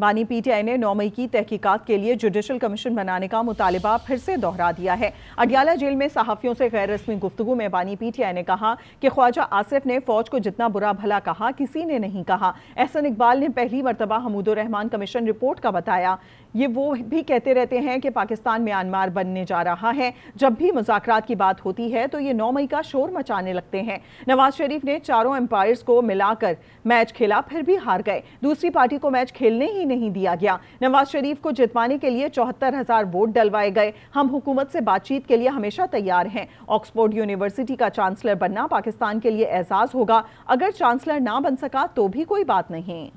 बानी पीटीआई ने नौ मई की तहकीकात के लिए जुडिशल कमीशन बनाने का मुतालबा फिर से दोहरा दिया है अडियाला जेल में सहाफ़ियों से गैर रस्मी गुफ्तु में बानी पीटीआई ने कहा कि ख्वाजा आसिफ ने फौज को जितना बुरा भला कहा किसी ने नहीं कहा एहसन इकबाल ने पहली मरतबा हमूदुररहमान कमीशन रिपोर्ट का बताया ये वो भी कहते रहते हैं कि पाकिस्तान म्यांमार बनने जा रहा है जब भी मुजाकर की बात होती है तो ये नौ मई का शोर मचाने लगते हैं नवाज शरीफ ने चारों एम्पायर्स को मिलाकर मैच खेला फिर भी हार गए दूसरी पार्टी को मैच खेलने ही नहीं दिया गया नवाज शरीफ को जितवाने के लिए चौहत्तर हजार वोट डलवाए गए हम हुकूमत से बातचीत के लिए हमेशा तैयार हैं ऑक्सफोर्ड यूनिवर्सिटी का चांसलर बनना पाकिस्तान के लिए एजाज होगा अगर चांसलर ना बन सका तो भी कोई बात नहीं